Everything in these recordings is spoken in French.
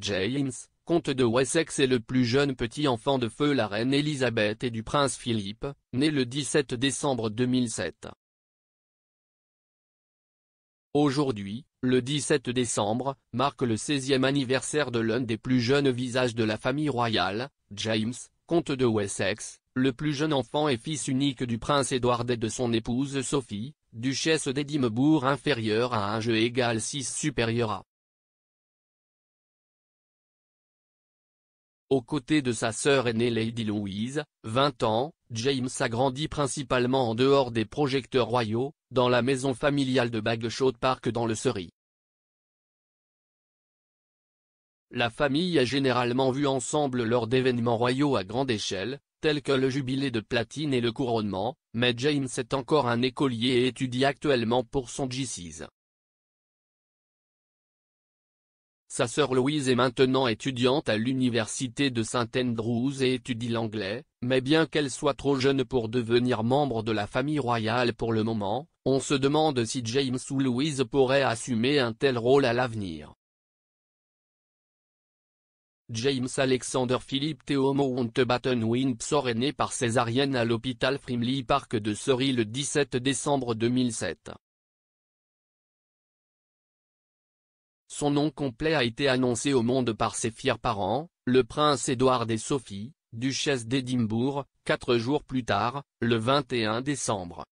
James, comte de Wessex et le plus jeune petit enfant de feu la reine Elisabeth et du prince Philippe, né le 17 décembre 2007. Aujourd'hui, le 17 décembre, marque le 16e anniversaire de l'un des plus jeunes visages de la famille royale, James, comte de Wessex, le plus jeune enfant et fils unique du prince Édouard et de son épouse Sophie, duchesse d'Edimbourg inférieure à un jeu égal 6 supérieur à. Aux côtés de sa sœur aînée Lady Louise, 20 ans, James a grandi principalement en dehors des projecteurs royaux, dans la maison familiale de Bagshot Park dans le Surrey. La famille a généralement vu ensemble lors d'événements royaux à grande échelle, tels que le jubilé de platine et le couronnement, mais James est encore un écolier et étudie actuellement pour son GCs. Sa sœur Louise est maintenant étudiante à l'université de Saint Andrews et étudie l'anglais, mais bien qu'elle soit trop jeune pour devenir membre de la famille royale pour le moment, on se demande si James ou Louise pourraient assumer un tel rôle à l'avenir. James Alexander Philip Théomo Wontebatten-Winpsor est né par césarienne à l'hôpital Frimley Park de Surrey le 17 décembre 2007. Son nom complet a été annoncé au monde par ses fiers parents, le prince Édouard et Sophie, duchesse d'Édimbourg, quatre jours plus tard, le 21 décembre.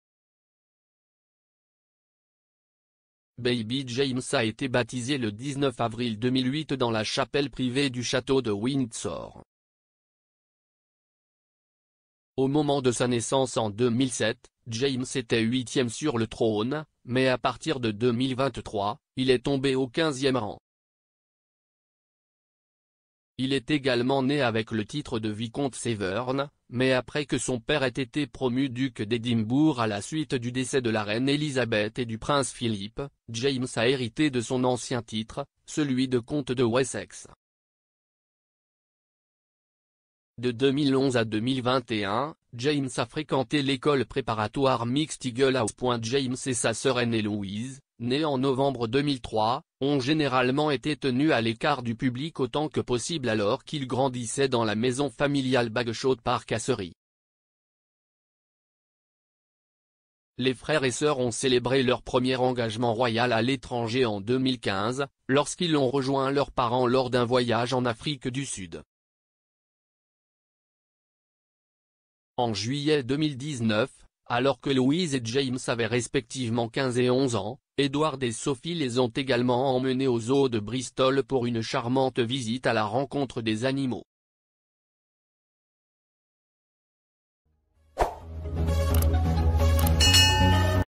Baby James a été baptisé le 19 avril 2008 dans la chapelle privée du château de Windsor. Au moment de sa naissance en 2007, James était huitième sur le trône, mais à partir de 2023, il est tombé au 15e rang. Il est également né avec le titre de vicomte Severn, mais après que son père ait été promu duc d'Édimbourg à la suite du décès de la reine Élisabeth et du prince Philippe, James a hérité de son ancien titre, celui de comte de Wessex. De 2011 à 2021, James a fréquenté l'école préparatoire Mixed Eagle House. James et sa sœur aînée Louise, née en novembre 2003, ont généralement été tenus à l'écart du public autant que possible alors qu'ils grandissaient dans la maison familiale Bagshot Park à Surrey. Les frères et sœurs ont célébré leur premier engagement royal à l'étranger en 2015, lorsqu'ils ont rejoint leurs parents lors d'un voyage en Afrique du Sud. En juillet 2019, alors que Louise et James avaient respectivement 15 et 11 ans, Edward et Sophie les ont également emmenés aux eaux de Bristol pour une charmante visite à la rencontre des animaux.